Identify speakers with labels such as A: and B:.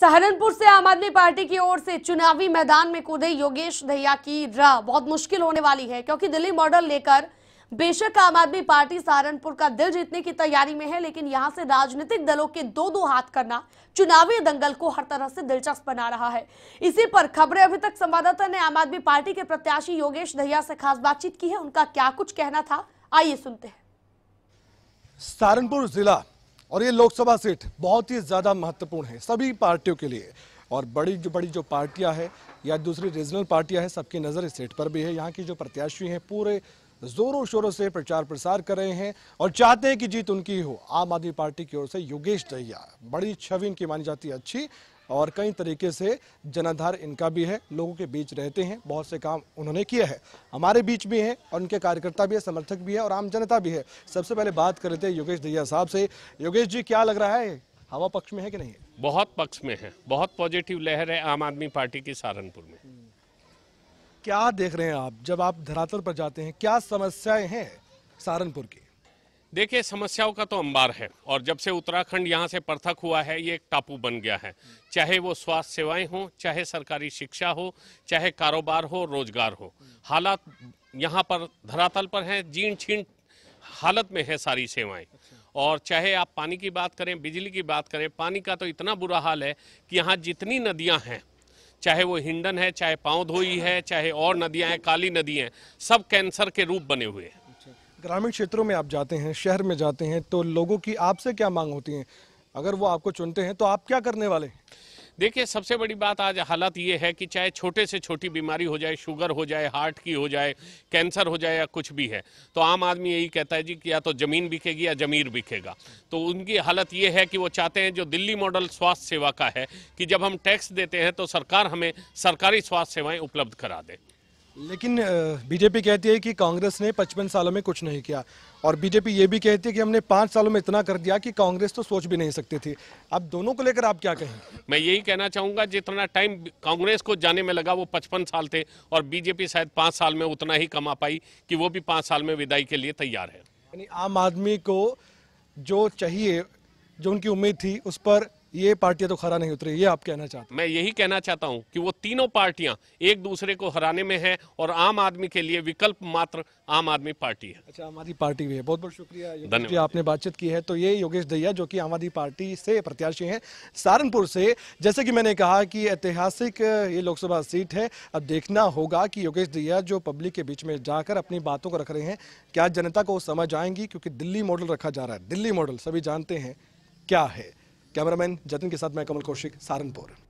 A: सहारनपुर से आम आदमी पार्टी की ओर से चुनावी मैदान में कूदे योगेश दहिया की राह बहुत मुश्किल होने वाली है क्योंकि दिल्ली मॉडल लेकर बेशक आम आदमी पार्टी सहारनपुर का दिल जीतने की तैयारी में है लेकिन यहां से राजनीतिक दलों के दो दो हाथ करना चुनावी दंगल को हर तरह से दिलचस्प बना रहा है इसी पर खबरें अभी तक संवाददाता ने आम आदमी पार्टी के प्रत्याशी योगेश दहिया से खास बातचीत की है उनका क्या कुछ कहना था आइए सुनते हैं सहारनपुर जिला और ये लोकसभा सीट बहुत ही ज़्यादा महत्वपूर्ण है सभी पार्टियों के लिए और बड़ी जो बड़ी जो पार्टियां हैं या दूसरी रीजनल पार्टियां हैं सबकी नज़र इस सीट पर भी है यहाँ की जो प्रत्याशी हैं पूरे जोरों शोरों से प्रचार प्रसार कर रहे हैं और चाहते हैं कि जीत उनकी हो आम आदमी पार्टी की ओर से योगेश दहिया बड़ी छवि इनकी मानी जाती है अच्छी और कई तरीके से जनाधार इनका भी है लोगों के बीच रहते हैं बहुत से काम उन्होंने किए हैं हमारे बीच भी हैं और उनके कार्यकर्ता भी है समर्थक भी है और आम जनता भी है सबसे पहले बात कर रहे योगेश दहिया साहब से योगेश जी क्या लग रहा है हवा पक्ष में है कि नहीं
B: बहुत पक्ष में है बहुत पॉजिटिव लहर है आम आदमी पार्टी की सहारनपुर में हम्म।
A: क्या देख रहे हैं आप जब आप धरातल पर जाते हैं क्या समस्याएं हैं सहारनपुर की
B: देखिए समस्याओं का तो अंबार है और जब से उत्तराखंड यहाँ से पृथक हुआ है ये एक टापू बन गया है चाहे वो स्वास्थ्य सेवाएं हों चाहे सरकारी शिक्षा हो चाहे कारोबार हो रोजगार हो हालात यहाँ पर धरातल पर हैं जीण छीण हालत में है सारी सेवाएं और चाहे आप पानी की बात करें बिजली की बात करें पानी का तो इतना बुरा हाल है कि यहाँ जितनी नदियाँ हैं चाहे वो हिंडन है चाहे पाँव धोई है चाहे और नदियाँ हैं काली नदी हैं सब कैंसर के रूप बने हुए हैं
A: ग्रामीण क्षेत्रों में आप जाते हैं शहर में जाते हैं तो लोगों की आपसे क्या मांग होती है अगर वो आपको चुनते हैं तो आप क्या
B: करने वाले हैं देखिए सबसे बड़ी बात आज हालत ये है कि चाहे छोटे से छोटी बीमारी हो जाए शुगर हो जाए हार्ट की हो जाए कैंसर हो जाए या कुछ भी है तो आम आदमी यही कहता है जी कि या तो ज़मीन बिकेगी या ज़मीर बिकेगा तो उनकी हालत ये है कि वो चाहते हैं जो दिल्ली मॉडल स्वास्थ्य सेवा का है कि जब हम टैक्स देते हैं तो सरकार हमें सरकारी स्वास्थ्य सेवाएँ उपलब्ध करा दे
A: लेकिन बीजेपी कहती है कि कांग्रेस ने 55 सालों में कुछ नहीं किया और बीजेपी ये भी कहती है कि हमने पाँच सालों में इतना कर दिया कि कांग्रेस तो सोच भी नहीं सकती थी अब दोनों को लेकर आप क्या
B: कहें मैं यही कहना चाहूंगा जितना टाइम कांग्रेस को जाने में लगा वो पचपन साल थे और बीजेपी शायद पाँच साल में उतना ही कमा पाई कि वो भी पाँच साल में विदाई के लिए तैयार है
A: यानी आम आदमी को जो चाहिए जो उनकी उम्मीद थी उस पर ये पार्टियां तो खरा नहीं उतरी ये आप कहना चाहते
B: मैं यही कहना चाहता हूं कि वो तीनों पार्टियां एक दूसरे को हराने में हैं और आम आदमी के लिए विकल्प मात्र आम आदमी पार्टी है अच्छा आम
A: आदमी पार्टी भी है बहुत बहुत शुक्रिया धन्यवाद आपने बातचीत की है तो ये योगेश दहिया जो कि आम आदमी पार्टी से प्रत्याशी है सहारनपुर से जैसे कि मैंने कहा कि ऐतिहासिक ये लोकसभा सीट है अब देखना होगा कि योगेश दहिया जो पब्लिक के बीच में जाकर अपनी बातों को रख रहे हैं क्या जनता को समझ आएंगी क्योंकि दिल्ली मॉडल रखा जा रहा है दिल्ली मॉडल सभी जानते हैं क्या है कैमरामैन जतिन के साथ मैं कमल कौशिक सहारनपुर